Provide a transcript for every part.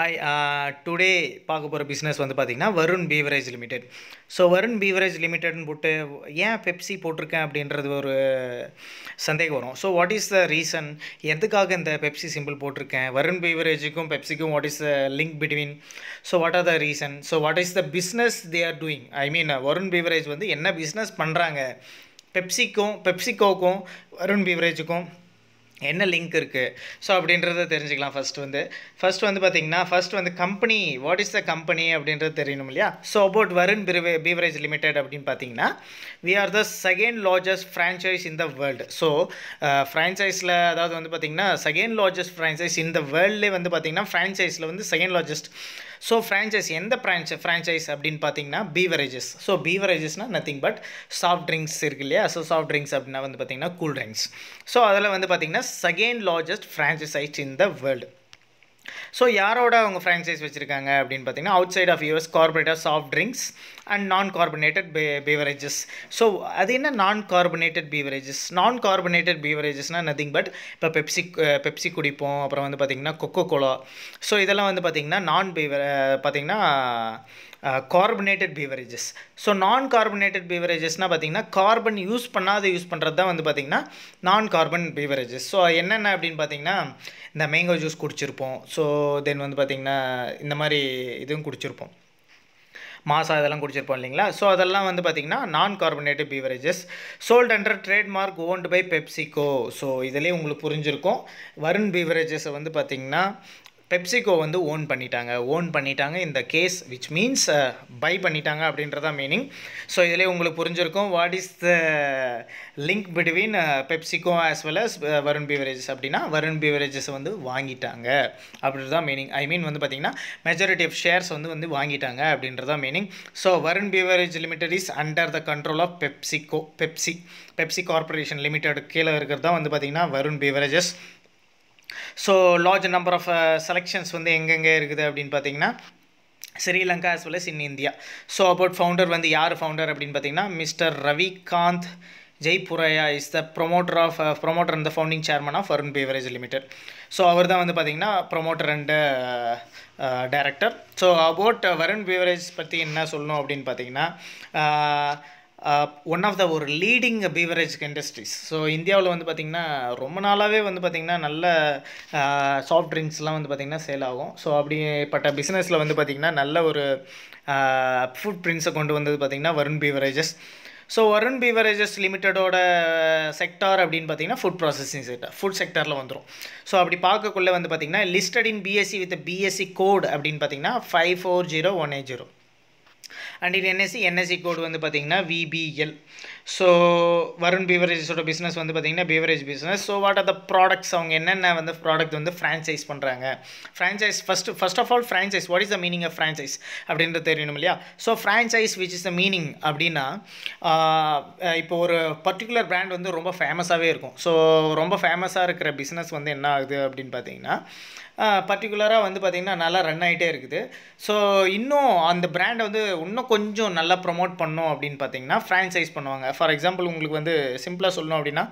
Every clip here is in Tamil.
ஹாய் டுடே uh, பார்க்க போகிற பிஸ்னஸ் வந்து பார்த்திங்கன்னா Varun beverage limited so Varun beverage லிமிடெட்னு போட்டு ஏன் பெப்சி போட்டிருக்கேன் அப்படின்றது ஒரு சந்தேகம் வரும் so what is the reason எதுக்காக இந்த பெப்சி சிம்பிள் போட்டிருக்கேன் வருண் பீவரேஜுக்கும் பெப்சிக்கும் what is the link between so what are the reason so what is the business they are doing I mean Varun beverage வந்து என்ன பிஸ்னஸ் பண்ணுறாங்க பெப்சிக்கும் பெப்சிகோக்கும் வருண் பீவரேஜுக்கும் என்ன லிங்க் இருக்குது ஸோ அப்படின்றத தெரிஞ்சுக்கலாம் ஃபஸ்ட் வந்து ஃபஸ்ட் வந்து பார்த்திங்கன்னா ஃபஸ்ட் வந்து company what is the company அப்படின்றது தெரியணும் இல்லையா ஸோ அபவுட் வருண் பிரிவே பீவரேஜ் லிமிடெட் அப்படின்னு பார்த்தீங்கன்னா we are the second largest franchise in the world so ஃப்ரான்ச்சைஸில் அதாவது வந்து பார்த்திங்கன்னா செகண்ட் லார்ஜஸ்ட் ஃப்ரான்ச்சைஸ் இந்த வேர்ல்டே வந்து பார்த்திங்கன்னா ஃப்ரான்ச்சைஸில் வந்து செகண்ட் லார்ஜஸ்ட் ஸோ ஃப்ரான்ச்சைஸ் எந்த ஃப்ரான்ச் ஃப்ரான்ச்சைஸ் அப்படின்னு பார்த்தீங்கன்னா பீவரேஜஸ் ஸோ பீவரேஜஸ்னால் நத்திங் பட் சாஃப்ட் ட்ரிங்க்ஸ் இருக்கு இல்லையா ஸோ சாஃப்ட் ட்ரிங்க்ஸ் அப்படின்னா வந்து பார்த்தீங்கன்னா கூல் ட்ரிங்க்ஸ் ஸோ அதில் வந்து பார்த்தீங்கன்னா second largest franchise in the world so யாரோட அவங்க ஃப்ரான்ச்சைஸ் வச்சுருக்காங்க அப்படின்னு பார்த்தீங்கன்னா outside of US corporate of soft drinks and non carbonated பே பீவரேஜஸ் ஸோ அது என்ன non carbonated beverages non carbonated பீவரேஜஸ்னால் நத்திங் பட் இப்போ பெப்சி பெப்சி குடிப்போம் அப்புறம் வந்து பார்த்திங்கன்னா கொக்கோ கோலா ஸோ இதெல்லாம் வந்து பார்த்திங்கன்னா நான் பீவர பார்த்திங்கன்னா carbonated beverages so non carbonated பீவரேஜஸ்னால் பார்த்தீங்கன்னா கார்பன் யூஸ் பண்ணாத யூஸ் பண்ணுறது தான் வந்து பார்த்திங்கன்னா நான் கார்பன் பீவரேஜஸ் ஸோ என்னென்ன அப்படின்னு பார்த்தீங்கன்னா இந்த மேங்கோ ஜூஸ் குடிச்சிருப்போம் ஸோ தென் வந்து பார்த்திங்கன்னா இந்த மாதிரி இதுவும் குடிச்சிருப்போம் மாசா இதெல்லாம் குடிச்சிருப்போம் இல்லைங்களா ஸோ அதெல்லாம் வந்து பார்த்திங்கன்னா non carbonated beverages sold under trademark owned by PepsiCo so இதிலே உங்களுக்கு புரிஞ்சிருக்கும் வருண் பீவரேஜஸை வந்து பார்த்திங்கன்னா பெப்சிகோ வந்து ஓன் பண்ணிட்டாங்க ஓன் பண்ணிட்டாங்க இந்த கேஸ் விச் மீன்ஸ் பை பண்ணிட்டாங்க அப்படின்றதான் மீனிங் ஸோ இதிலே உங்களுக்கு புரிஞ்சிருக்கும் what is the link between PepsiCo as well as Varun beverages அப்படின்னா வருண் பீவரேஜஸ் வந்து வாங்கிட்டாங்க அப்படின்றது தான் மீனிங் ஐ மீன் வந்து பார்த்திங்கன்னா மெஜாரிட்டி ஆஃப் ஷேர்ஸ் வந்து வந்து வாங்கிட்டாங்க அப்படின்றது தான் meaning so Varun beverage limited is under the control of PepsiCo Pepsi Pepsi corporation limited கீழே இருக்கிறது தான் வந்து பார்த்திங்கன்னா Varun beverages so large number of selections வந்து எங்கெங்கே இருக்குது அப்படின்னு பார்த்தீங்கன்னா Sri Lanka as well as in India so about founder வந்து யார் ஃபவுண்டர் அப்படின்னு பார்த்தீங்கன்னா mister Ravikant Jaipuria is the promoter of promoter அந்த founding chairman of Arun beverage limited so அவர் தான் வந்து பார்த்திங்கன்னா promoter and director so about Varun beverage பற்றி என்ன சொல்லணும் அப்படின்னு பார்த்தீங்கன்னா uh, ஒன் ஆஃப் த ஒரு லீடிங் பீவரேஜ் இண்டஸ்ட்ரீஸ் ஸோ இந்தியாவில் வந்து பார்த்திங்கன்னா ரொம்ப நாளாகவே வந்து பார்த்திங்கன்னா நல்ல சாஃப்ட் uh, ட்ரிங்க்ஸ்லாம் வந்து பார்த்திங்கன்னா சேல் ஆகும் ஸோ அப்படிப்பட்ட பிஸ்னஸில் வந்து பார்த்திங்கன்னா நல்ல ஒரு ஃபுட் uh, ப்ரிண்ட்ஸை கொண்டு வந்தது பார்த்திங்கன்னா Varun beverages so Varun beverages லிமிட்டடோட செக்டார் அப்படின்னு பார்த்தீங்கன்னா ஃபுட் ப்ராசஸிங் செக்டர் ஃபுட் செக்டரில் வந்துடும் ஸோ அப்படி பார்க்கக்குள்ளே வந்து பார்த்திங்கன்னா listed in BSE with BSE code அப்படின்னு பார்த்தீங்கன்னா five four zero one eight zero and இது என்எஸ்சி என்எஸ்சி கோடு வந்து பார்த்திங்கன்னா விபிஎல் ஸோ வருண் பீவரேஜஸோட பிஸ்னஸ் வந்து பார்த்திங்கன்னா beverage business so what are the products அவங்க என்னென்ன வந்து ப்ராடக்ட் வந்து ஃப்ரான்ச்சைஸ் பண்ணுறாங்க franchise first first of all franchise what is the meaning of franchise அப்படின்றது தெரியணும் இல்லையா so franchise which is the meaning அப்படின்னா இப்போ ஒரு பர்டிகுலர் பிராண்ட் வந்து ரொம்ப ஃபேமஸாகவே இருக்கும் ஸோ ரொம்ப ஃபேமஸாக இருக்கிற பிஸ்னஸ் வந்து என்ன ஆகுது அப்படின்னு பார்த்தீங்கன்னா பர்டிகுலராக வந்து பார்த்திங்கன்னா நல்லா ரன் ஆகிட்டே இருக்குது ஸோ இன்னும் அந்த பிராண்டை வந்து இன்னும் கொஞ்சம் நல்லா ப்ரொமோட் பண்ணோம் அப்படின்னு பார்த்தீங்கன்னா ஃப்ரான்ச்சைஸ் பண்ணுவாங்க ஃபார் எக்ஸாம்பிள் உங்களுக்கு வந்து சிம்பிளாக சொல்லணும் அப்படின்னா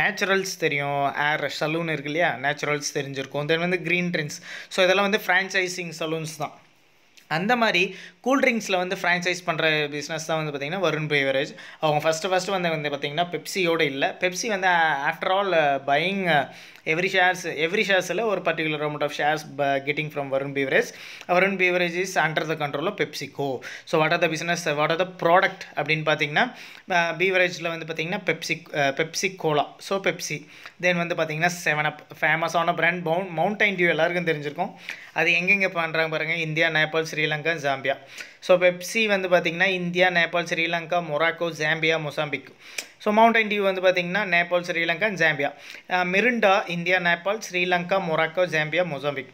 நேச்சுரல்ஸ் தெரியும் ஏர் சலூன் இருக்கு இல்லையா நேச்சுரல்ஸ் தெரிஞ்சிருக்கும் தென் வந்து க்ரீன் ட்ரிங்க்ஸ் ஸோ இதெல்லாம் வந்து ஃப்ரான்ச்சைசிங் சலூன்ஸ் தான் அந்த மாதிரி கூல் ட்ரிங்க்ஸில் வந்து ஃப்ரான்ச்சைஸ் பண்ணுற பிஸ்னஸ் தான் வந்து பார்த்திங்கன்னா வருண் பேவரேஜ் அவங்க ஃபஸ்ட்டு ஃபஸ்ட்டு வந்து வந்து பார்த்திங்கன்னா பெப்சியோடு இல்லை பெப்சி வந்து after all buying every shares every ஷேர்ஸில் ஒரு particular amount of shares getting from Varun beverage Varun beverage is under the control of PepsiCo so what are the business what are the product அப்படின்னு பார்த்தீங்கன்னா பீவரேஜில் வந்து பார்த்தீங்கன்னா Pepsi Pepsi cola so Pepsi then வந்து பார்த்தீங்கன்னா செவன் அப் ஃபேமஸான பிராண்ட் மவுண்ட் மவுண்டைன் டியூ எல்லாருக்கும் தெரிஞ்சிருக்கும் அது எங்கெங்கே பண்ணுறாங்க பாருங்கள் India Nepal Sri Lanka Zambia so Pepsi வந்து பார்த்திங்கன்னா India Nepal Sri Lanka Morocco Zambia Mozambique so Mountain Dew வந்து பார்த்திங்கன்னா Nepal Sri Lanka Zambia Mirinda India Nepal Sri Lanka Morocco Zambia Mozambique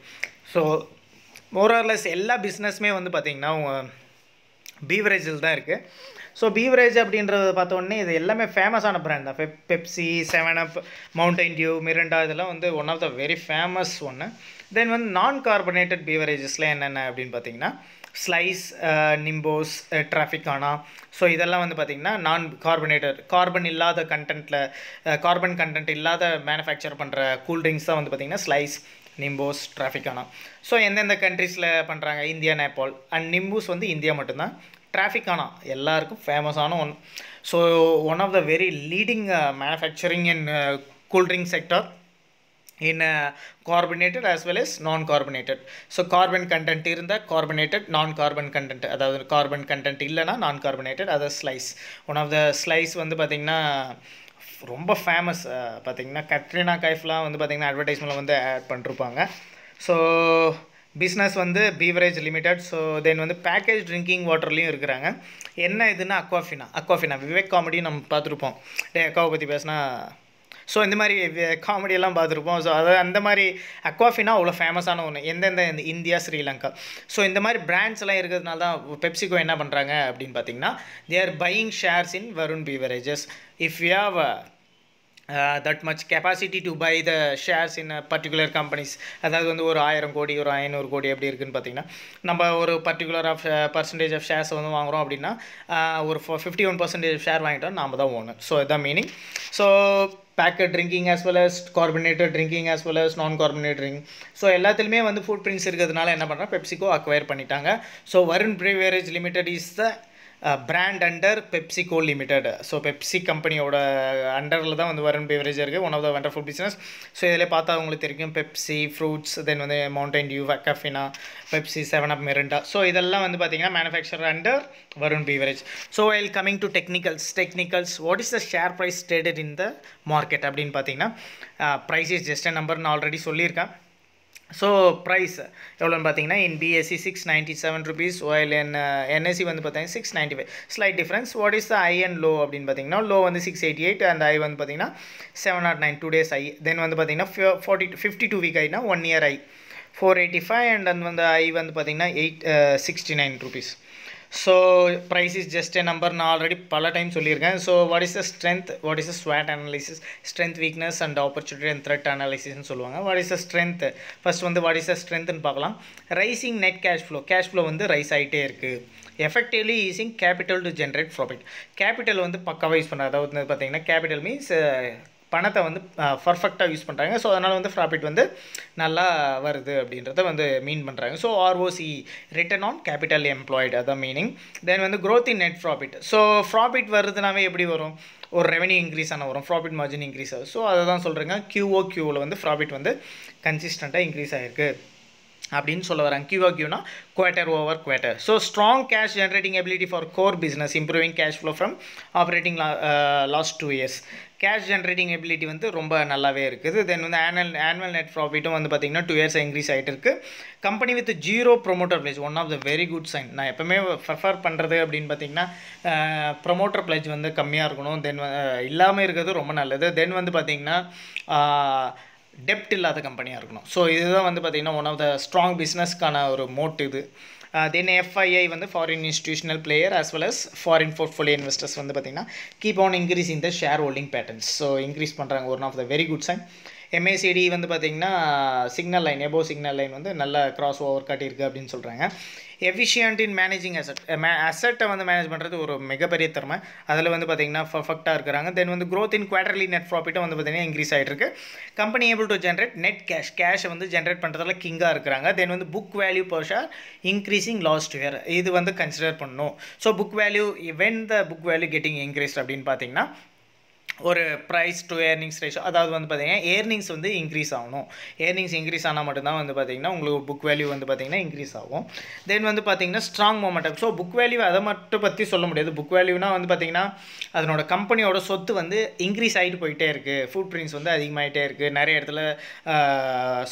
so மோரார்லெஸ் எல்லா பிஸ்னஸுமே வந்து பார்த்திங்கன்னா பீவரேஜில் தான் இருக்குது ஸோ பீவரேஜ் அப்படின்றத பார்த்தோன்னே இது எல்லாமே ஃபேமஸான ப்ராண்ட் தான் பெப் Pepsi seven up Mountain Dew Mirinda இதெல்லாம் வந்து one of the very famous ஒன்று தென் வந்து நான் கார்பனேட்டட் பீவரேஜஸ்லாம் என்னென்ன அப்படின்னு பார்த்தீங்கன்னா ஸ்லைஸ் நிம்போஸ் ட்ராஃபிக்கானா ஸோ இதெல்லாம் வந்து பார்த்திங்கன்னா நான் கார்பனேட்டர் கார்பன் இல்லாத கண்டென்ட்டில் கார்பன் கண்டென்ட் இல்லாத மேனுஃபேக்சர் பண்ணுற கூல்ட்ரிங்க்ஸ் தான் வந்து பார்த்திங்கன்னா ஸ்லைஸ் நிம்போஸ் ட்ராஃபிக்கானா ஸோ எந்தெந்த கண்ட்ரீஸில் பண்ணுறாங்க இந்தியா நேபாள் அண்ட் நிம்பூஸ் வந்து இந்தியா மட்டும்தான் ட்ராஃபிக்கானா எல்லாருக்கும் ஃபேமஸான one so one of the very leading manufacturing and cool drink sector in uh, carbonated as well as non-carbonated. So carbon content இருந்தால் carbonated, non-carbon content அதாவது carbon content இல்லைனா non-carbonated அது slice. One of the slice வந்து பார்த்திங்கன்னா ரொம்ப ஃபேமஸ் பார்த்திங்கன்னா கத்ரினா கைஃப்லாம் வந்து பார்த்திங்கன்னா அட்வர்டைஸ்மெண்ட்டில் வந்து ஆட் பண்ணிருப்பாங்க ஸோ பிஸ்னஸ் வந்து பீவரேஜ் லிமிடெட் ஸோ தென் வந்து பேக்கேஜ் ட்ரிங்கிங் வாட்டர்லேயும் இருக்கிறாங்க என்ன இதுன்னா அக்வாஃபினா அக்வாஃபினா விவேக் காமெடியும் நம்ம பார்த்துருப்போம் டே அக்காவை பற்றி பேசினா ஸோ இந்த மாதிரி காமெடியெல்லாம் பார்த்துருப்போம் ஸோ அதாவது அந்த மாதிரி அக்வாஃபினா அவ்வளோ ஃபேமஸான ஒன்று எந்தெந்த இந்த இந்தியா ஸ்ரீலங்கா ஸோ இந்த மாதிரி பிராண்ட்ஸ்லாம் இருக்கிறதுனால தான் பெப்சிகோ என்ன பண்ணுறாங்க அப்படின்னு பார்த்தீங்கன்னா they are buying shares in Varun beverages if you have that much capacity to buy the shares in particular companies அதாவது வந்து ஒரு ஆயிரம் கோடி ஒரு ஐநூறு கோடி எப்படி இருக்குன்னு பார்த்தீங்கன்னா நம்ம ஒரு particular of percentage of shares வந்து வாங்குகிறோம் அப்படின்னா uh, ஒரு ஃபிஃப்டி ஒன் பர்சன்டேஜ் ஷேர் வாங்கிட்டோம் நாம் தான் ஓனர் ஸோ இதான் meaning so packet drinking as well as carbonated drinking as well as non carbonate drink so எல்லாத்துலேயுமே வந்து ஃபுட் பிரிண்ட்ஸ் இருக்கிறதுனால என்ன பண்ணுறோம் பெப்சிகோ அக்வயர் பண்ணிட்டாங்க so Varun beverage limited is the brand under PepsiCo limited so Pepsi கம்பெனியோட அண்டரில் தான் வந்து வரன் பேவரேஜ் இருக்குது one of the wonderful business so இதில் பார்த்தா உங்களுக்கு தெரியும் பெப்சி ஃப்ரூட்ஸ் தென் வந்து மவுண்டைன் டியூ கஃபினா Pepsi seven up Mirinda so இதெல்லாம் வந்து பார்த்தீங்கன்னா manufacture under Varun beverage so I'll coming to technicals technicals what is the share price traded in the market அப்படின்னு பார்த்தீங்கன்னா ப்ரைஸ் இஸ் ஜஸ்ட் நம்பர்னு ஆல்ரெடி சொல்லியிருக்கேன் ஸோ ப்ரைஸ் எவ்வளோன்னு பார்த்தீங்கன்னா in BSE six ninety seven rupees while in NSE வந்து பார்த்தீங்கன்னா six ninety five slight difference what is the high and low அப்படின்னு பார்த்தீங்கன்னா லோ வந்து six eighty eight and high வந்து பார்த்தீங்கன்னா seven naught nine two days high then வந்து பார்த்தீங்கன்னா ஃபார்ட்டி ஃபிஃப்டி டூ வீக் ஆகினா one year high four eighty five and அந்த வந்து ஐ வந்து பார்த்தீங்கன்னா eight sixty nine rupees so price is just a number நான் ஆல்ரெடி பல டைம் சொல்லியிருக்கேன் so what is the strength what is the ஸ்வாட் analysis strength weakness and opportunity and threat அனாலிசிஸ்னு சொல்லுவாங்க what is a strength first வந்து வாட் இஸ் த ஸ்ட்ரென்த்னு பார்க்கலாம் rising net cash flow cash flow வந்து ரைஸ் ஆகிட்டே இருக்குது effectively using capital to generate profit capital வந்து பக்காவாக யூஸ் பண்ணுறாங்க அதாவது பார்த்தீங்கன்னா கேபிட்டல் மீன்ஸ் பணத்தை வந்து பர்ஃபெக்டாக யூஸ் பண்ணுறாங்க ஸோ அதனால் வந்து ப்ராஃபிட் வந்து நல்லா வருது அப்படின்றத வந்து மீன் பண்ணுறாங்க so ROC return on capital employed அதான் மீனிங் தென் வந்து growth in net profit so profit வருதுனாவே எப்படி வரும் ஒரு ரெவன்யூ இன்க்ரீஸ் ஆன வரும் ப்ராஃபிட் மார்ஜின் இன்க்ரீஸ் ஆகும் ஸோ அதை தான் சொல்கிறேங்க கியூஓ கியூவில் வந்து ப்ராஃபிட் வந்து கன்சிஸ்டண்ட்டாக இன்க்ரீஸ் ஆகிருக்கு அப்படின்னு சொல்ல வராங்க கியூஓ கியூனா quarter over quarter so strong cash generating ability for core business improving cash flow from operating லா last two years cash generating ability வந்து ரொம்ப நல்லாவே இருக்குது தென் வந்து ஆனுவல் ஆனுவல் நெட் ப்ராஃபிட்டும் வந்து பார்த்திங்கன்னா டூ இயர்ஸ் இன்க்ரீஸ் ஆகிட்டு இருக்குது company with zero promoter pledge one of the very good sign நான் எப்போவுமே ப்ரிஃபர் பண்ணுறது அப்படின்னு பார்த்தீங்கன்னா ப்ரொமோட்டர் பிளேஜ் வந்து கம்மியாக இருக்கணும் தென் இல்லாமல் இருக்கிறது ரொம்ப நல்லது தென் வந்து பார்த்திங்கன்னா டெப்ட் இல்லாத கம்பெனியாக இருக்கணும் ஸோ இதுதான் வந்து பார்த்திங்கன்னா ஒன் ஆஃப் த ஸ்ட்ராங் பிஸ்னஸ்க்கான ஒரு மோட் இது தென் uh, எஃப்ஐஐ வந்து foreign institutional player as well as foreign portfolio investors வந்து பார்த்திங்கன்னா கீப் ஆன் இன்க்ரீஸ் இந்த share holding patterns so increase பண்ணுறாங்க one of the very good sign MACD வந்து பார்த்திங்கன்னா signal line above signal line வந்து நல்ல கிராஸ் ஓவர் காட்டியிருக்கு அப்படின்னு சொல்கிறாங்க எஃபிஷியன்ட் இன் மேனேஜிங் அசட் அசட்டை வந்து மேனேஜ் பண்ணுறது ஒரு மிகப்பெரிய திறமை அதில் வந்து பார்த்திங்கன்னா பர்ஃபெக்டாக இருக்கிறாங்க தென் வந்து க்ரோத் இன் குவார்டர்லி நெட் ப்ராஃபிட்டும் வந்து பார்த்திங்கன்னா இன்க்ரீஸ் ஆகிட்டுருக்கு company able to generate net cash கேஷை வந்து ஜென்ரேட் பண்ணுறதுல கிங்காக இருக்கிறாங்க தென் வந்து book value per share increasing last year இது வந்து கன்சிடர் பண்ணணும் so book value when the book value getting increased அப்படின்னு பார்த்தீங்கன்னா ஒரு ப்ரைஸ் டு ஏர்னிங்ஸ் ரேஷோ அதாவது வந்து பார்த்திங்கன்னா ஏர்னிங்ஸ் வந்து இன்க்ரீஸ் ஆகணும் ஏர்னிங்ஸ் இன்க்ரீஸ் ஆனால் மட்டும்தான் வந்து பார்த்திங்கன்னா உங்களுக்கு புக் வேல்யூ வந்து பார்த்திங்கன்னா இன்க்ரீஸ் ஆகும் தென் வந்து பார்த்திங்கன்னா strong momentum so book value அதை மட்டும் பற்றி சொல்ல முடியாது புக் வேல்யூனா வந்து பார்த்திங்கன்னா அதனோட கம்பெனியோட சொத்து வந்து இன்க்ரீஸ் ஆகிட்டு போயிட்டே இருக்குது ஃபுட் பிரிண்ட்ஸ் வந்து அதிகமாகிட்டே இருக்குது நிறைய இடத்துல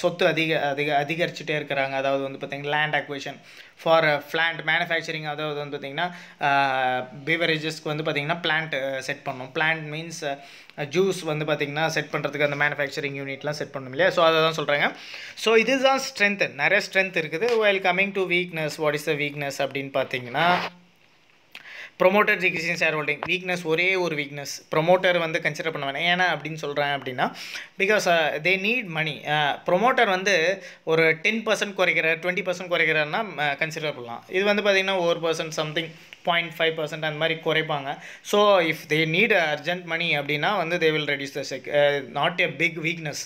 சொத்து அதிக அதிக அதிகரிச்சுட்டே இருக்கிறாங்க அதாவது வந்து பார்த்திங்கன்னா land acquisition for plant manufacturing அதாவது வந்து பார்த்திங்கன்னா பீவரேஜஸ்க்கு வந்து பார்த்திங்கன்னா பிளான்ட் செட் பண்ணும் பிளான்ட் மீன்ஸ் ஜூஸ் வந்து பார்த்திங்கன்னா செட் பண்ணுறதுக்கு அந்த மேனுஃபேக்சரிங் யூனிட்லாம் செட் பண்ணும் இல்லையா ஸோ அதை தான் சொல்கிறாங்க ஸோ இதுதான் ஸ்ட்ரென்த்து நிறைய ஸ்ட்ரென்த் இருக்குது well coming to weakness what is the weakness அப்படின்னு பார்த்தீங்கன்னா promoter decrease share holding weakness ஒரே ஒரு வீக்னஸ் ப்ரொமோட்டர் வந்து கன்சிடர் பண்ண வேணாம் ஏன்னா அப்படின்னு சொல்கிறேன் அப்படின்னா because they need money promoter வந்து ஒரு டென் பர்சன்ட் குறைக்கிற டுவெண்ட்டி பர்சன்ட் குறைக்கிறாருன்னா கன்சிடர் uh, பண்ணலாம் இது வந்து பார்த்திங்கன்னா ஒரு percent something point five percent அந்த மாதிரி குறைப்பாங்க so if they need urgent money அப்படின்னா வந்து they will reduce the stake not a big weakness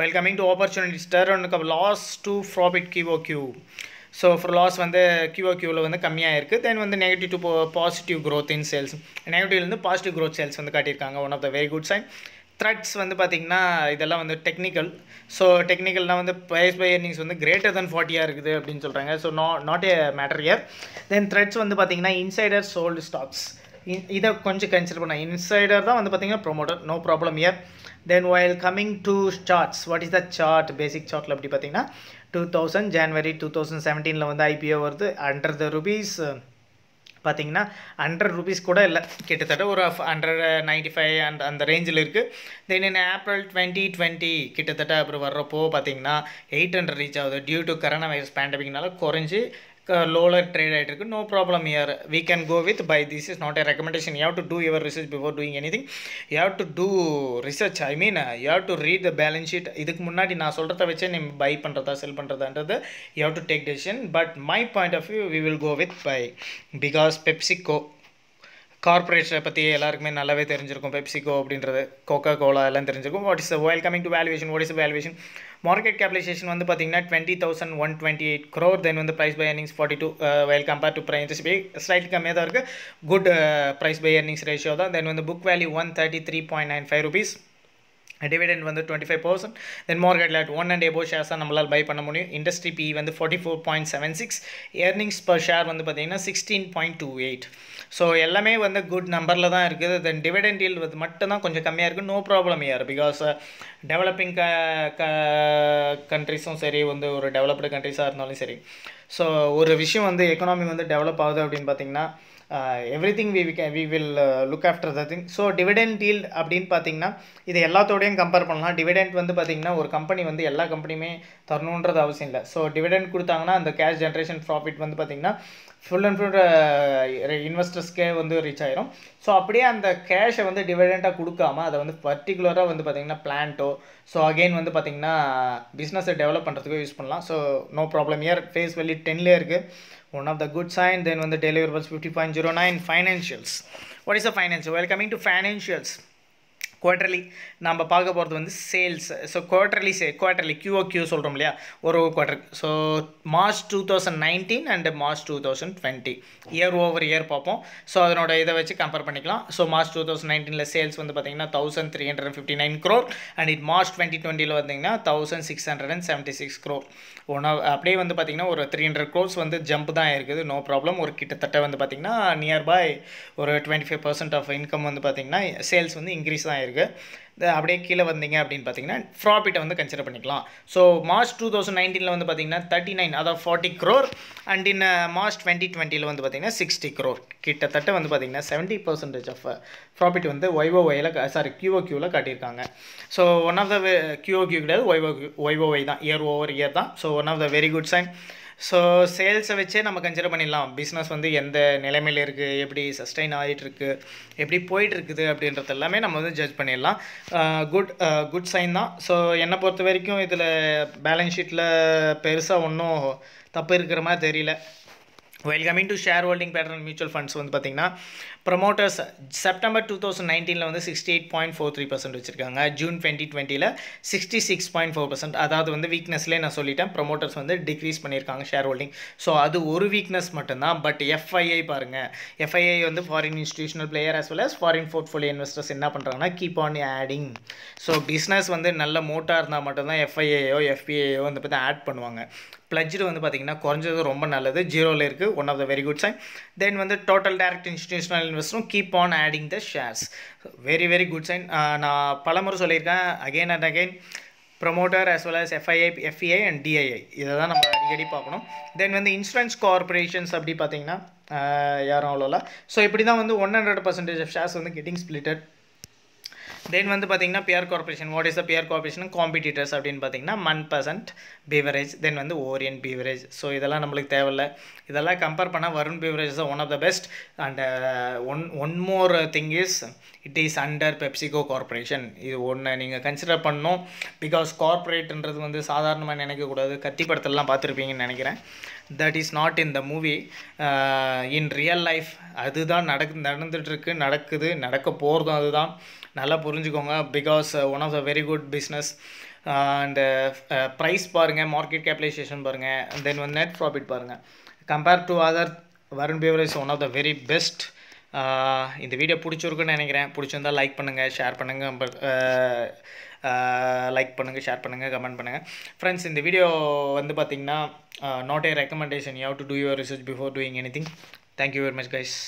well coming to opportunities டர் one loss to profit O Q so far loss வந்து கியூவில் வந்து கம்மியாக இருக்குது தென் வந்து negative to positive growth in sales நெகட்டிவ்லேருந்து பாசிட்டிவ் க்ரோத் சேல்ஸ் வந்து காட்டியிருக்காங்க one of the very good sign threats வந்து பார்த்திங்கன்னா இதெல்லாம் வந்து டெக்னிக்கல் ஸோ டெக்னிக்கல்னால் வந்து பைஸ் பை இயர்னிங்ஸ் வந்து கிரேட்டர் தென் ஃபார்ட்டியாக இருக்குது அப்படின்னு சொல்கிறாங்க ஸோ நா not a matter here then threats வந்து பார்த்திங்கன்னா இன்சைடர் சோல்டு ஸ்டாக்ஸ் இதை கொஞ்சம் கன்சிடர் பண்ண இன்சைடர் தான் வந்து பார்த்திங்கன்னா promoter no problem here then well coming to charts what is the chart basic சார்ட்டில் அப்படி பார்த்திங்கன்னா two thousand January two thousand செவன்டீனில் வந்து ஐபிஓ வருது அண்டர் த ருபீஸ் பார்த்தீங்கன்னா ஹண்ட்ரட் ருபீஸ் கூட இல்லை கிட்டத்தட்ட ஒரு ஹண்ட்ரட் நைன்ட்டி ஃபைவ் அண்ட் அந்த ரேஞ்சில் இருக்குது then in April twenty twenty கிட்டத்தட்ட அப்புறம் வர்றப்போ பார்த்தீங்கன்னா எயிட் ஹண்ட்ரட் ரீச் ஆகுது டியூ டு கரோனா வைரஸ் பேண்டமிக்னால குறைஞ்சி Uh, lower trade rate, no problem here we can go with buy this is not a recommendation you have to do your research before doing anything you have to do research i mean uh, you have to read the balance sheet இதுக்கு முன்னாடி நான் சொல்கிறத வச்சு நீ பை பண்ணுறதா செல் பண்ணுறதான்றது you have to take decision but my point of view we will go with buy because கார்பரேஷனை பற்றி எல்லாருக்குமே நல்லாவே தெரிஞ்சிருக்கும் பெப்சிகோ அப்படின்றது கோகா கோலா எல்லாம் தெரிஞ்சிருக்கும் what is well coming to valuation what is valuation market capitalisation வந்து பார்த்தீங்கன்னா twenty thousand one twenty eight crore then வந்து price by earnings forty two well compare to price by slight கம்மியாக தான் இருக்குது good price by earnings ratio தான் தென் வந்து book value one thirty three point nine five rupees dividend வந்து டுவெண்ட்டி ஃபைவ் பர்சன்ட் தென் மார்க்கெட்டில் at one and above shares தான் நம்மளால் பை பண்ண முடியும் இண்டஸ்ட்ரி பி வந்து forty four point seven six earnings per share வந்து பார்த்திங்கன்னா sixteen point two eight so எல்லாமே வந்து குட் நம்பரில் தான் இருக்குது தென் டிவிடெண்ட் இல் வந்து மட்டும்தான் கொஞ்சம் கம்மியாக இருக்குது no problem here because developing க க கண்ட்ரிஸும் சரி வந்து ஒரு டெவலப்டு கண்ட்ரிஸாக இருந்தாலும் சரி ஸோ ஒரு விஷயம் வந்து எக்கனாமி வந்து டெவலப் ஆகுது அப்படின்னு பார்த்திங்கன்னா எவ்ரிதிங் வி கே we will look after the thing so dividend yield அப்படின்னு பார்த்தீங்கன்னா இது எல்லாத்தோடையும் கம்பேர் பண்ணலாம் டிவிடெண்ட் வந்து பார்த்திங்கன்னா ஒரு கம்பெனி வந்து எல்லா கம்பெனியுமே தரணுன்றது அவசியம் இல்லை ஸோ டிவிடெண்ட் கொடுத்தாங்கன்னா அந்த கேஷ் ஜென்ரேஷன் ப்ராஃபிட் வந்து பார்த்தீங்கன்னா ஃபுல் அண்ட் ஃபுல் இன்வெஸ்டர்ஸ்க்கே வந்து ரீச் ஆயிரும் ஸோ அப்படியே அந்த கேஷை வந்து டிவிடெண்ட்டாக கொடுக்காம அதை வந்து பர்டிகுலராக வந்து பார்த்திங்கன்னா பிளான்ட்டோ ஸோ அகெயின் வந்து பார்த்திங்கன்னா பிஸ்னஸை டெவலப் பண்ணுறதுக்கோ யூஸ் பண்ணலாம் so no problem here face வெளியே டென்லேயே இருக்குது one of the good sign then when the deliverables 50.09 financials what is the financial well coming to financials quarterly நம்ம பார்க்க போகிறது வந்து sales so quarterly say quarterly Q சொல்கிறோம் இல்லையா ஒரு quarter so March two thousand nineteen and March two thousand twenty year over year பார்ப்போம் ஸோ அதனோட இதை வச்சு கம்பேர் பண்ணிக்கலாம் ஸோ மார்ச் டூ தௌசண்ட் நைன்டீனில் சேல்ஸ் வந்து பார்த்திங்கன்னா thousand three hundred fifty nine crore and it March twenty டுவெண்ட்டியில் வந்திங்கன்னா thousand six hundred and seventy six crore one அப்படியே வந்து பார்த்திங்கன்னா ஒரு த்ரீ ஹண்ட்ரட் க்ரோர்ஸ் வந்து ஜம்ப் தான் இருக்குது நோ ப்ராப்ளம் ஒரு கிட்டத்தட்ட வந்து பார்த்திங்கன்னா நியர்பை ஒரு twenty five percent of income வந்து பார்த்திங்கன்னா சேல்ஸ் வந்து இன்க்ரீஸ் தான் இருக்குது இருக்குது அப்படியே கீழே வந்தீங்க அப்படின்னு பார்த்தீங்கன்னா ப்ராஃபிட்டை வந்து கன்சிடர் பண்ணிக்கலாம் ஸோ மார்ச் டூ தௌசண்ட் நைன்டீனில் வந்து பார்த்தீங்கன்னா தேர்ட்டி நைன் அதாவது forty crore and in March twenty டுவெண்ட்டியில் வந்து பார்த்தீங்கன்னா சிக்ஸ்டி க்ரோர் கிட்டத்தட்ட வந்து பார்த்தீங்கன்னா செவன்ட்டி பர்சன்டேஜ் ஆஃப் ப்ராஃபிட் வந்து ஒய்ஓஒயில் சாரி கியூவில் காட்டியிருக்காங்க so one of the Q கிடையாது ஒய்வோ ஒய்ஓஒய் தான் இயர் ஓவர் இயர் தான் so one of the very good sign so சேல்ஸை வச்சே நம்ம கன்சிடர் பண்ணிடலாம் பிஸ்னஸ் வந்து எந்த நிலைமையில் இருக்குது எப்படி சஸ்டெயின் ஆகிட்டுருக்கு எப்படி போயிட்டுருக்குது அப்படின்றது எல்லாமே நம்ம வந்து ஜட்ஜ் பண்ணிடலாம் குட் குட் சைன் தான் ஸோ என்னை பொறுத்த வரைக்கும் இதில் பேலன்ஸ் ஷீட்டில் பெருசாக ஒன்றும் தப்பு இருக்கிற மாதிரி தெரியல well coming to share holding pattern mutual funds வந்து பார்த்திங்கன்னா ப்ரொமோட்டர்ஸ் செப்டம்பர் டூ தௌசண்ட் நைன்டீனில் வந்து sixty eight point four three percent வச்சிருக்காங்க ஜூன் டுவெண்ட்டி டுவெண்ட்டியில் sixty six point four percent அதாவது வந்து வீக்னஸ்லேயே நான் சொல்லிட்டேன் ப்ரொமோட்டர்ஸ் வந்து டிக்ரீஸ் பண்ணியிருக்காங்க ஷேர் ஹோல்டிங் ஸோ அது ஒரு வீக்னஸ் மட்டும்தான் பட் எஃப்ஐஐ பாருங்கள் எஃப்ஐஐ வந்து foreign institutional player as well as foreign portfolio investors என்ன பண்ணுறாங்கன்னா keep on adding so business வந்து நல்ல மோட்டாக இருந்தால் மட்டும்தான் எஃப்ஐஏயோ எஃபிஐயோ வந்து பார்த்தா ஆட் பண்ணுவாங்க பிளஜ்டு வந்து பார்த்தீங்கன்னா குறைஞ்சது ரொம்ப நல்லது ஜீரோவில் இருக்குது one of the very good sign then வந்து டோட்டல் டேரக்ட் இன்ஸ்டியூஷனல் இன்வெஸ்டரும் keep on adding the shares very very good sign நான் பலமுறை சொல்லியிருக்கேன் again and again promoter as well as FII FII and DII இதை தான் நம்ம அடிக்கடி பார்க்கணும் தென் வந்து இன்சூரன்ஸ் கார்பரேஷன்ஸ் அப்படி பார்த்தீங்கன்னா யாரும் அவ்வளோல ஸோ இப்படி தான் வந்து one hundred percentage of shares வந்து கெட்டிங் ஸ்பிளிட்டட் தென் வந்து பார்த்தீங்கன்னா peer corporation what is the peer corporation competitors அப்படின்னு பார்த்தீங்கன்னா மன் பர்சன்ட் பீவரேஜ் தென் வந்து ஓரியன் பீவரேஜ் ஸோ இதெல்லாம் நம்மளுக்கு தேவையில்ல இதெல்லாம் கம்பேர் பண்ணால் வருண் பீவரேஜ் தான் one of the best and one one more thing is it is under PepsiCo corporation இது ஒன்று நீங்கள் கன்சிடர் பண்ணணும் பிகாஸ் கார்பரேட்ன்றது வந்து சாதாரணமாக நினைக்கக்கூடாது கத்திப்படத்திலலாம் பார்த்துருப்பீங்கன்னு நினைக்கிறேன் that is not in the movie in real life அதுதான் நடக்கு நடந்துகிட்ருக்கு நடக்குது நடக்க போகிறதும் அதுதான் நல்லா புரிஞ்சுக்கோங்க because one of the very good business and price பாருங்கள் மார்க்கெட் கேபிடலைசேஷன் பாருங்கள் தென் வந்து நெட் ப்ராஃபிட் பாருங்கள் compare to other Varun bev is one of the very best இந்த வீடியோ பிடிச்சிருக்குன்னு நினைக்கிறேன் பிடிச்சிருந்தால் லைக் பண்ணுங்கள் ஷேர் பண்ணுங்கள் லைக் பண்ணுங்கள் ஷேர் பண்ணுங்கள் கமெண்ட் பண்ணுங்கள் ஃப்ரெண்ட்ஸ் இந்த வீடியோ வந்து பார்த்திங்கன்னா not a recommendation you have to do your research before doing anything thank you very much guys